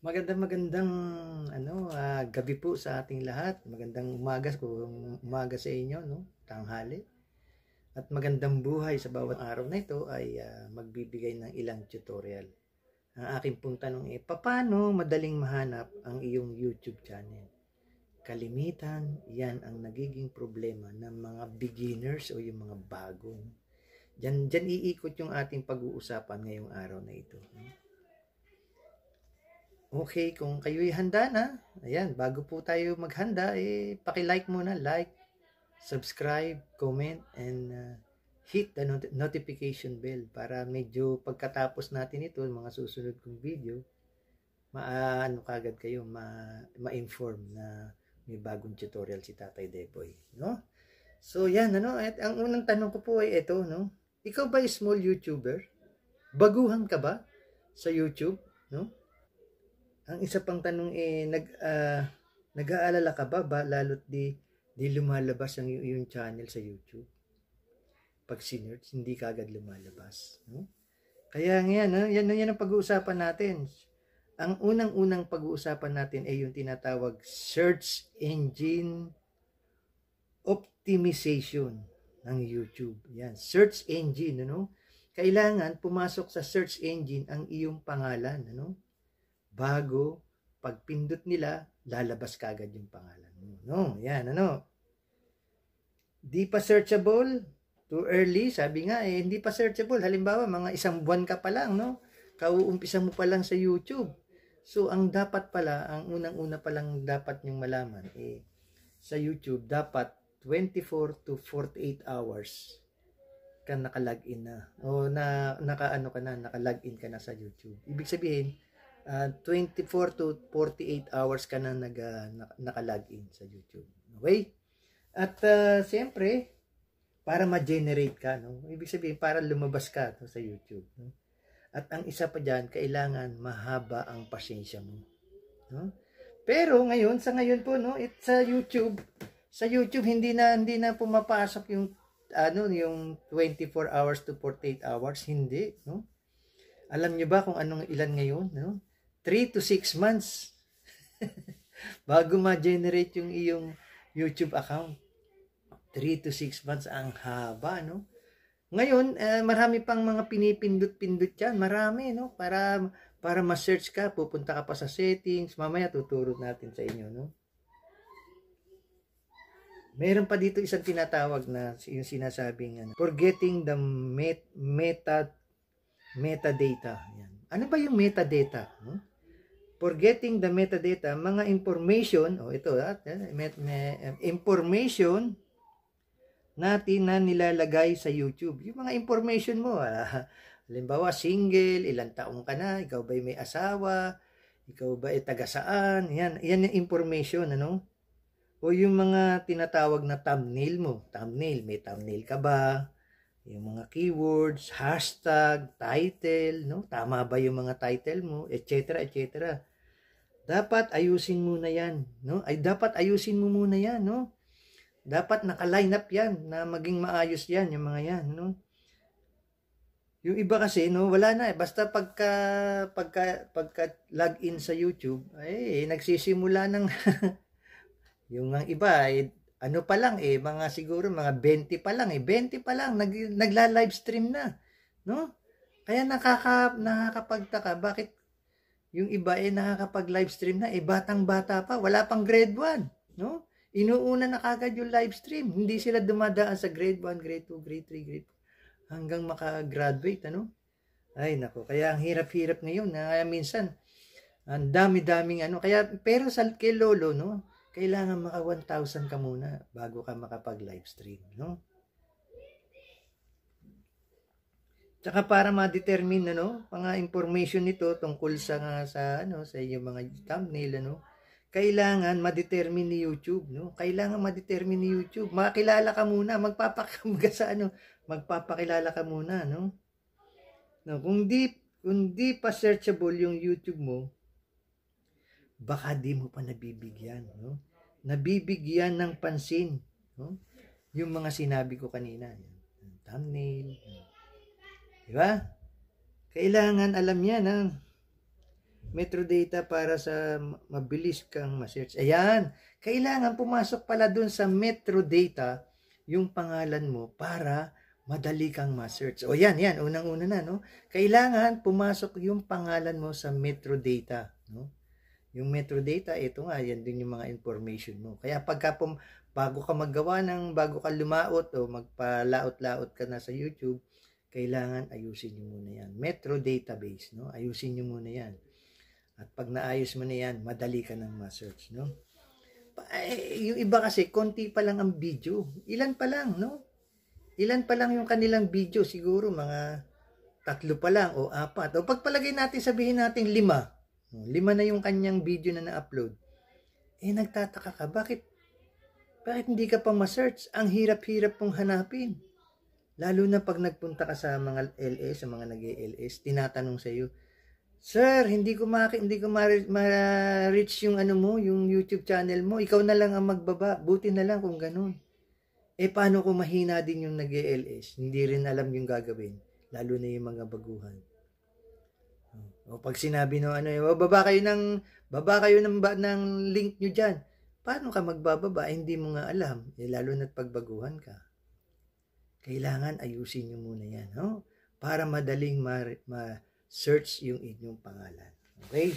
Magandang magandang ano uh, gabi po sa ating lahat. Magandang umaga kung umaga sa inyo no, tanghali. At magandang buhay sa bawat araw na ito ay uh, magbibigay ng ilang tutorial. Ang aking pong tanong ay paano madaling mahanap ang iyong YouTube channel? Kalimitan, 'yan ang nagiging problema ng mga beginners o yung mga bago. Diyan diyan iikot yung ating pag-uusapan ngayong araw na ito. No? Okay, kung kayo'y handa na, ayan, bago po tayo maghanda, eh, paki-like muna, like, subscribe, comment, and uh, hit the not notification bell para medyo pagkatapos natin ito, mga susunod kong video, maano kagad kayo, ma-inform ma na may bagong tutorial si Tatay Deboy, no? So, yan, ano, at ang unang tanong ko po ay ito, no? Ikaw ba small YouTuber? Baguhan ka ba sa YouTube, no? Ang isa pang tanong eh, nag, uh, nag-aalala ka ba, ba lalo't di, di lumalabas ang yung channel sa YouTube? Pag sinerch, hindi ka agad lumalabas. No? Kaya yan, no? Ah, yan, yan ang pag-uusapan natin. Ang unang-unang pag-uusapan natin ay yung tinatawag search engine optimization ng YouTube. Yan, search engine, ano? Kailangan pumasok sa search engine ang iyong pangalan, ano? bago pagpindot nila, lalabas kagad yung pangalan mo. No, yan, ano? Di pa searchable, too early, sabi nga eh, hindi pa searchable. Halimbawa, mga isang buwan ka pa lang, no? Kauumpisa mo pa lang sa YouTube. So, ang dapat pala, ang unang-una pa lang dapat nyong malaman, eh, sa YouTube, dapat 24 to 48 hours ka nakalag-in na. O na, naka, ano ka na, nakalag-in ka na sa YouTube. Ibig sabihin, uh, ah, 24 to 48 hours ka na nag, uh, ah, nakalagin sa YouTube. Okay? At uh, siyempre, para ma-generate ka, no? ibig sabihin, para lumabas ka no, sa YouTube. No? At ang isa pa dyan, kailangan mahaba ang pasensya mo. No? Pero ngayon, sa ngayon po, no, it's sa YouTube, sa YouTube hindi na hindi na pumapasok yung ano yung 24 hours to 48 hours, hindi, no? Alam niyo ba kung anong ilan ngayon, no? 3 to 6 months bago ma-generate yung iyong YouTube account. 3 to 6 months ang haba, no? Ngayon, uh, marami pang mga pinipindot-pindot yan. Marami, no? Para, para ma-search ka, pupunta ka pa sa settings. Mamaya tuturo natin sa inyo, no? Meron pa dito isang tinatawag na yung sinasabing ano, forgetting the met, meta metadata. Yan. Ano ba yung metadata? No? for getting the metadata, mga information, o oh, ito, ah, eh, eh, information natin na nilalagay sa YouTube. Yung mga information mo, ah, halimbawa single, ilang taong ka na, ikaw ba'y may asawa, ikaw ba ay taga saan, yan, yan yung information, ano? O yung mga tinatawag na thumbnail mo, thumbnail, may thumbnail ka ba? yung mga keywords, hashtag, title, no? Tama ba yung mga title mo, etc., etc. Dapat ayusin muna yan, no? Ay dapat ayusin mo muna yan, no? Dapat naka-line up yan na maging maayos yan yung mga yan, no? Yung iba kasi, no, wala na eh. Basta pagka, pagka, pagka log in sa YouTube, ay, nagsisimula ng, yung ang iba, eh, ano pa lang eh, mga siguro, mga 20 pa lang eh, 20 pa lang, nag, nagla-live stream na, no? Kaya nakaka, nakakapagtaka, bakit yung iba eh nakakapag-livestream na, eh batang-bata pa, wala pang grade 1, no? Inuuna na kagad yung live stream. Hindi sila dumadaan sa grade 1, grade 2, grade 3, grade 4 hanggang makagraduate, ano? Ay nako, kaya ang hirap-hirap ngayon na kaya minsan ang dami-daming ano, kaya pero sa kay lolo, no? Kailangan maka 1,000 ka muna bago ka makapag-live stream, no? Tsaka para ma-determine ano, mga information nito tungkol sa nga sa ano sa inyong mga thumbnail ano, kailangan ma-determine ni YouTube no. Kailangan ma-determine ni YouTube. Makilala ka muna, magpapakilala ka sa ano, magpapakilala ka muna no. No, kung di kung di pa searchable yung YouTube mo, baka di mo pa nabibigyan no. Nabibigyan ng pansin no. Yung mga sinabi ko kanina, yung thumbnail, Di ba? Kailangan alam yan ha. Ah. Metro data para sa mabilis kang ma-search. Ayan, kailangan pumasok pala dun sa metro data yung pangalan mo para madali kang ma-search. O yan, yan, unang-una na, no? Kailangan pumasok yung pangalan mo sa metro data, no? Yung metro data, ito nga, yan din yung mga information mo. Kaya pagka pum bago ka maggawa ng, bago ka lumaot o magpalaot-laot ka na sa YouTube, kailangan ayusin nyo muna yan. Metro database, no? Ayusin nyo muna yan. At pag naayos mo na yan, madali ka nang ma-search, no? Ay, eh, yung iba kasi, konti pa lang ang video. Ilan pa lang, no? Ilan pa lang yung kanilang video, siguro mga tatlo pa lang o apat. O pagpalagay natin, sabihin natin lima. No? Lima na yung kanyang video na na-upload. Eh, nagtataka ka, bakit? Bakit hindi ka pa ma-search? Ang hirap-hirap pong hanapin. Lalo na pag nagpunta ka sa mga LS, sa mga nag ls tinatanong sa iyo, Sir, hindi ko ma hindi ko ma-reach ma yung ano mo, yung YouTube channel mo. Ikaw na lang ang magbaba. Buti na lang kung ganoon." Eh paano kung mahina din yung nag ls Hindi rin alam yung gagawin, lalo na yung mga baguhan. O oh, pag sinabi no ano, eh, baba kayo ng baba kayo ng ba, ng link niyo diyan. Paano ka magbababa? Eh, hindi mo nga alam, eh, lalo na't pagbaguhan ka kailangan ayusin nyo muna yan, no? Para madaling ma-search ma yung inyong pangalan. Okay?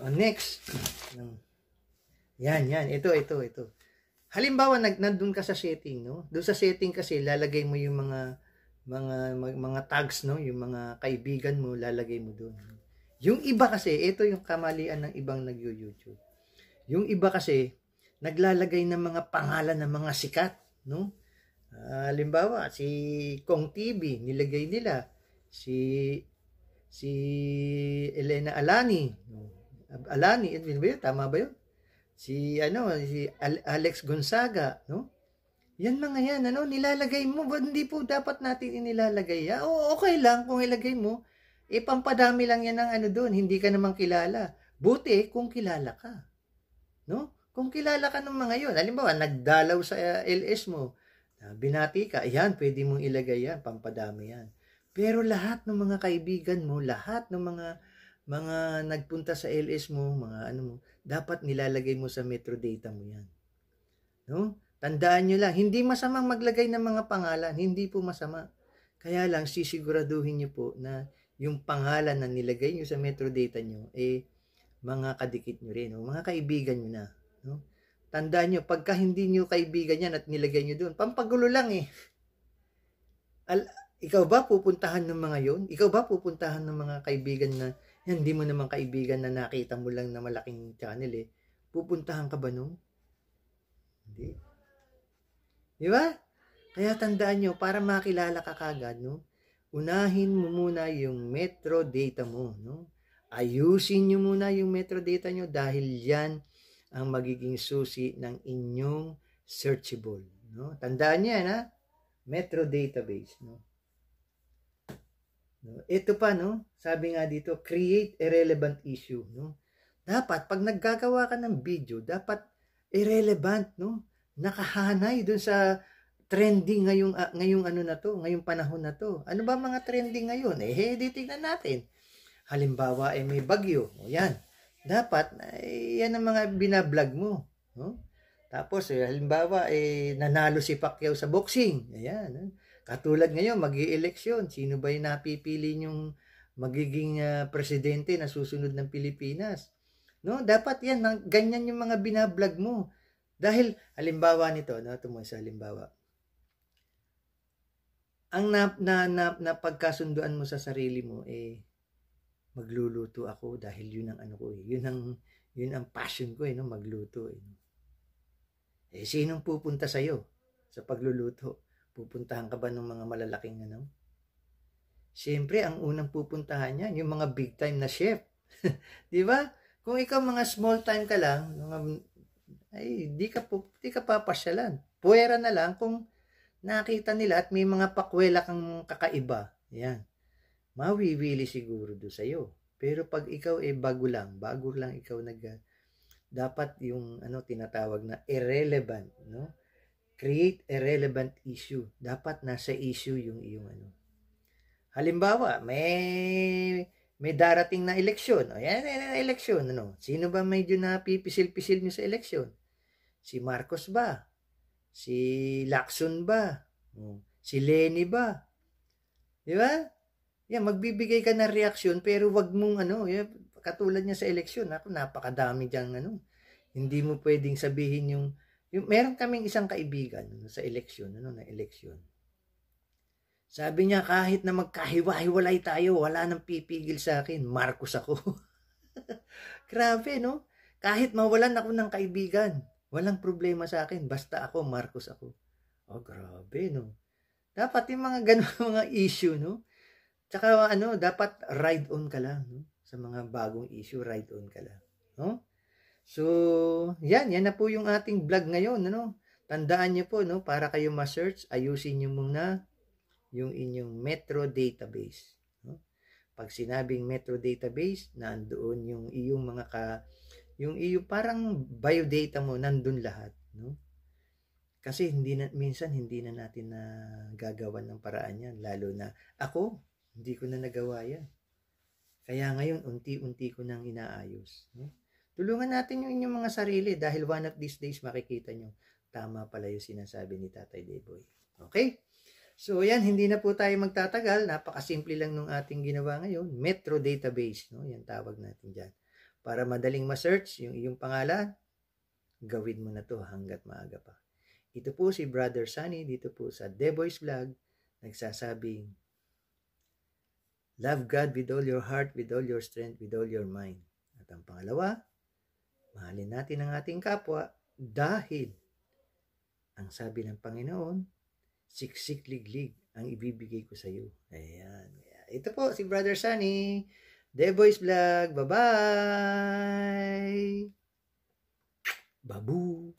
O, next. Yan, yan. Ito, ito, ito. Halimbawa, nag, nandun ka sa setting, no? Doon sa setting kasi, lalagay mo yung mga mga mga tags no yung mga kaibigan mo lalagay mo doon yung iba kasi ito yung kamalian ng ibang nag youtube yung iba kasi naglalagay ng mga pangalan ng mga sikat no Ah, halimbawa, uh, si Kong TV, nilagay nila. Si si Elena Alani. Alani, Edwin ba yun? Tama ba yun? Si, ano, si Alex Gonzaga, no? Yan mga yan, ano, nilalagay mo. Ba, hindi po dapat natin inilalagay. Ha? Ah. O, okay lang kung ilagay mo. Ipampadami eh, lang yan ng ano doon. Hindi ka naman kilala. Buti kung kilala ka. No? Kung kilala ka ng mga yun. Halimbawa, nagdalaw sa eh, LS mo Ah, binati ka, yan, pwede mong ilagay yan, pampadami yan. Pero lahat ng mga kaibigan mo, lahat ng mga mga nagpunta sa LS mo, mga ano mo, dapat nilalagay mo sa metro data mo yan. No? Tandaan nyo lang, hindi masamang maglagay ng mga pangalan, hindi po masama. Kaya lang, sisiguraduhin nyo po na yung pangalan na nilagay nyo sa metro data nyo, eh, mga kadikit nyo rin, no? mga kaibigan nyo na. No? Tandaan nyo, pagka hindi nyo kaibigan yan at nilagay nyo doon, pampagulo lang eh. Al ikaw ba pupuntahan ng mga yon? Ikaw ba pupuntahan ng mga kaibigan na hindi mo naman kaibigan na nakita mo lang na malaking channel eh? Pupuntahan ka ba nun? Hindi. Di ba? Kaya tandaan nyo, para makilala ka kagad, no? unahin mo muna yung metro data mo. No? Ayusin nyo muna yung metro data nyo dahil yan ang magiging susi ng inyong searchable. No? Tandaan niya na Metro database. No? No? Ito pa, no? sabi nga dito, create a relevant issue. No? Dapat, pag naggagawa ka ng video, dapat irrelevant, no? nakahanay dun sa trending ngayong, uh, ngayong ano na to, ngayong panahon na to. Ano ba mga trending ngayon? Eh, hey, tingnan natin. Halimbawa, eh, may bagyo. O yan, dapat ay, yan ang mga binablog mo. No? Tapos, eh, halimbawa, eh, nanalo si Pacquiao sa boxing. Ayan. No? Eh. Katulad ngayon, mag eleksyon Sino ba yung napipili yung magiging uh, presidente na susunod ng Pilipinas? No, dapat yan, ganyan yung mga binablog mo. Dahil, halimbawa nito, no, tumuloy sa halimbawa. Ang na, na, na, na pagkasunduan mo sa sarili mo, eh, magluluto ako dahil yun ang ano ko eh. Yun ang, yun ang passion ko eh, no? magluto eh. Eh, sinong pupunta sa'yo sa pagluluto? Pupuntahan ka ba ng mga malalaking ano? Siyempre, ang unang pupuntahan niya, yung mga big time na chef. di ba? Kung ikaw mga small time ka lang, mga, ay, di ka, po, di ka papasyalan. Puwera na lang kung nakita nila at may mga pakwela kang kakaiba. Yan mawiwili siguro do sa iyo. Pero pag ikaw eh bago lang, bago lang ikaw nag dapat yung ano tinatawag na irrelevant, no? Create a relevant issue. Dapat nasa issue yung iyong ano. Halimbawa, may may darating na eleksyon. O yan, yan, yan eleksyon. Ano? Sino ba medyo na pipisil pisil nyo sa eleksyon? Si Marcos ba? Si Lacson ba? Si Lenny ba? Di ba? Yeah, magbibigay ka ng reaksyon pero wag mong ano, yeah, katulad niya sa eleksyon, ako napakadami diyang ano. Hindi mo pwedeng sabihin yung, yung meron kaming isang kaibigan ano, sa eleksyon, ano na eleksyon. Sabi niya kahit na magkahiwa-hiwalay tayo, wala nang pipigil sa akin, Marcos ako. Grabe, no? Kahit mawalan ako ng kaibigan, walang problema sa akin, basta ako, Marcos ako. Oh, grabe, no? Dapat yung mga ganun mga issue, no? Tsaka ano, dapat ride on ka lang. No? Sa mga bagong issue, ride on ka lang. No? So, yan. Yan na po yung ating vlog ngayon. Ano? Tandaan nyo po, no? para kayo ma-search, ayusin nyo muna yung inyong Metro database. No? Pag sinabing Metro database, nandoon yung iyong mga ka, yung iyong parang biodata mo, nandun lahat. No? Kasi hindi na, minsan hindi na natin na gagawan ng paraan yan. Lalo na ako, hindi ko na nagawa yan. Kaya ngayon, unti-unti ko nang inaayos. No? Tulungan natin yung inyong mga sarili dahil one of these days makikita nyo, tama pala yung sinasabi ni Tatay Dayboy. Okay? So yan, hindi na po tayo magtatagal. Napakasimple lang nung ating ginawa ngayon. Metro database, no? yan tawag natin dyan. Para madaling ma-search yung iyong pangalan, gawin mo na to hanggat maaga pa. Ito po si Brother Sunny dito po sa Deboy's Vlog nagsasabing Love God with all your heart, with all your strength, with all your mind. At ang pangalawa, mahalin natin ang ating kapwa dahil ang sabi ng Panginoon, siksikliglig ang ibibigay ko sa iyo. Ayan. Ito po si Brother Sunny. The Boys Vlog. Bye-bye! Babu!